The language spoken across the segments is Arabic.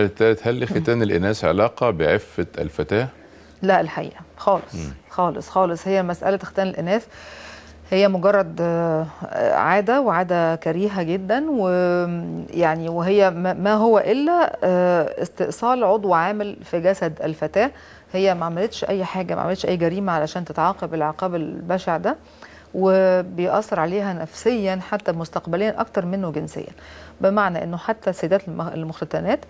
الثالث هل لختان الإناث علاقة بعفة الفتاة؟ لا الحقيقة خالص خالص خالص هي مسألة ختان الإناث هي مجرد آه، عادة وعادة كريهة جدا ويعني وهي ما هو إلا آه، استئصال عضو عامل في جسد الفتاة هي ما عملتش أي حاجة ما عملتش أي جريمة علشان تتعاقب العقاب البشع ده وبيأثر عليها نفسيا حتى مستقبليا أكتر منه جنسيا بمعنى أنه حتى السيدات المختتنات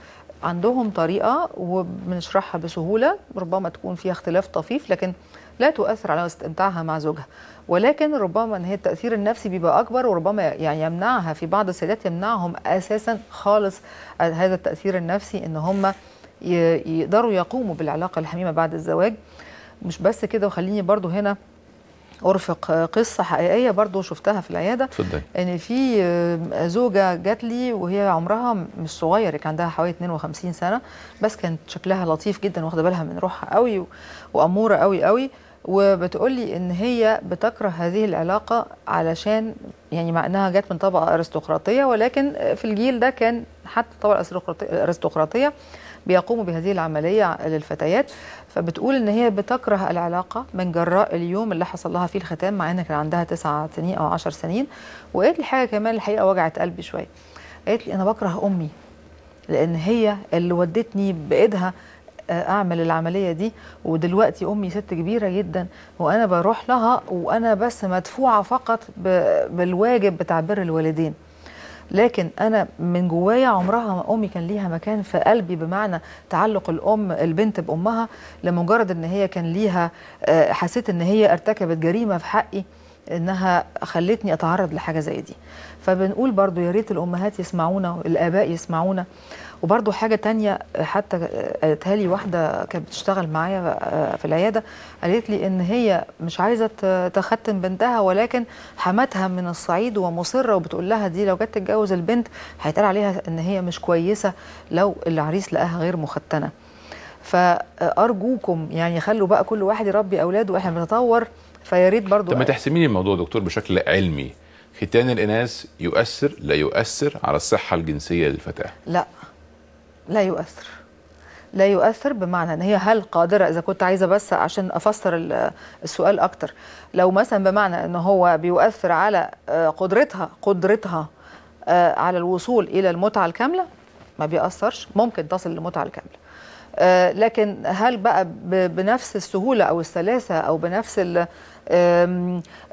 عندهم طريقة وبنشرحها بسهولة ربما تكون فيها اختلاف طفيف لكن لا تؤثر على استمتاعها مع زوجها ولكن ربما ان هي التاثير النفسي بيبقى اكبر وربما يعني يمنعها في بعض السيدات يمنعهم اساسا خالص هذا التاثير النفسي ان هم يقدروا يقوموا بالعلاقه الحميمه بعد الزواج مش بس كده وخليني برضو هنا أرفق آه، قصة حقيقية برضو شفتها في العيادة تفضل. إن في آه، زوجة جات لي وهي عمرها مش صغير كان عندها حوالي 52 سنة بس كانت شكلها لطيف جدا واخدة بالها من روحها قوي وأمورة قوي قوي وبتقولي ان هي بتكره هذه العلاقه علشان يعني مع انها جت من طبقه ارستقراطيه ولكن في الجيل ده كان حتى الطبقه الارستقراطيه بيقوموا بهذه العمليه للفتيات فبتقول ان هي بتكره العلاقه من جراء اليوم اللي حصل لها فيه الختام مع انها كان عندها تسع سنين او عشر سنين وقالت لي حاجه كمان الحقيقه وجعت قلبي شويه قالت لي انا بكره امي لان هي اللي ودتني بايدها اعمل العمليه دي ودلوقتي امي ست كبيره جدا وانا بروح لها وانا بس مدفوعه فقط بالواجب بتاع بر الوالدين لكن انا من جوايا عمرها امي كان ليها مكان في قلبي بمعنى تعلق الام البنت بامها لمجرد ان هي كان ليها آه، حسيت ان هي ارتكبت جريمه في حقي انها خلتني اتعرض لحاجه زي دي فبنقول برضو يا ريت الامهات يسمعونا والاباء يسمعونا وبرضو حاجه تانية حتى قالتها لي واحده كانت بتشتغل معايا آه، في العياده قالت لي ان هي مش عايزه تختم بنتها ولكن حماتها من الصعيد ومصره وبتقول لها دي لو جت تتجوز البنت هيتقال عليها ان هي مش كويسه لو العريس لقاها غير مختنه فارجوكم يعني خلوا بقى كل واحد يربي اولاده واحنا بنتطور فيا ريت برضه طب ما تحسميني الموضوع دكتور بشكل علمي ختان الاناث يؤثر لا يؤثر على الصحه الجنسيه للفتاه لا لا يؤثر لا يؤثر بمعنى ان هي هل قادره اذا كنت عايزه بس عشان افسر السؤال اكتر لو مثلا بمعنى ان هو بيؤثر على آه، قدرتها قدرتها آه، على الوصول الى المتعه الكامله ما بيأثرش ممكن تصل للمتعه الكامله آه، لكن هل بقى بنفس السهولة أو السلاسة أو بنفس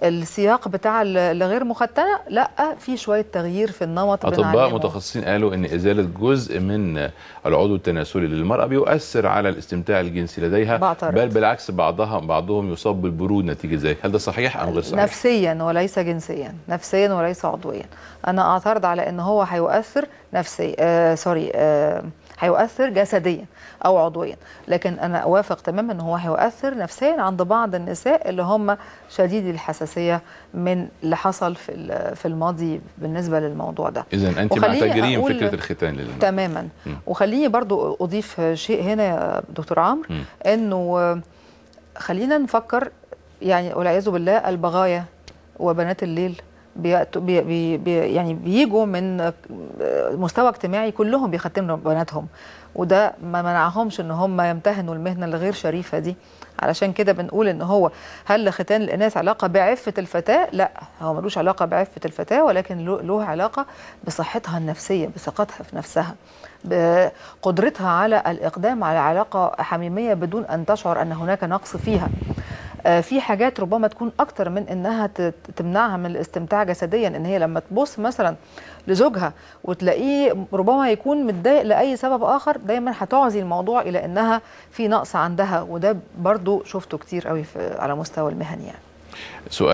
السياق بتاع الغير مختنه لا في شويه تغيير في النمط اطباء متخصصين قالوا ان ازاله جزء من العضو التناسلي للمراه بيؤثر على الاستمتاع الجنسي لديها بعترض. بل بالعكس بعضها بعضهم يصاب بالبرود نتيجه ذلك هل ده صحيح ام غير صحيح نفسيا وليس جنسيا نفسيا وليس عضويا انا اعترض على ان هو هيؤثر نفسي آه سوري آه هيؤثر جسديا او عضويا لكن انا اوافق تماما ان هو هيؤثر نفسيا عند بعض النساء اللي هم شديد الحساسيه من اللي حصل في في الماضي بالنسبه للموضوع ده اذا انت مع تجريم فكره الختان للماء. تماما وخليني برضو اضيف شيء هنا يا دكتور عمرو انه خلينا نفكر يعني والعياذ بالله البغايا وبنات الليل بي بي بي يعني بيجوا من مستوى اجتماعي كلهم بيختموا بناتهم وده ما منعهمش ان هم يمتهنوا المهنه الغير شريفه دي علشان كده بنقول ان هو هل ختان الاناث علاقه بعفه الفتاه لا هو ملوش علاقه بعفه الفتاه ولكن له علاقه بصحتها النفسيه بثقتها في نفسها بقدرتها على الاقدام على علاقه حميميه بدون ان تشعر ان هناك نقص فيها آه، في حاجات ربما تكون اكتر من انها تمنعها من الاستمتاع جسديا ان هي لما تبص مثلا لزوجها وتلاقيه ربما يكون متضايق لاي سبب اخر دايما هتعزي الموضوع الى انها في نقص عندها وده برضو شفته كتير قوي على مستوى المهني يعني سؤال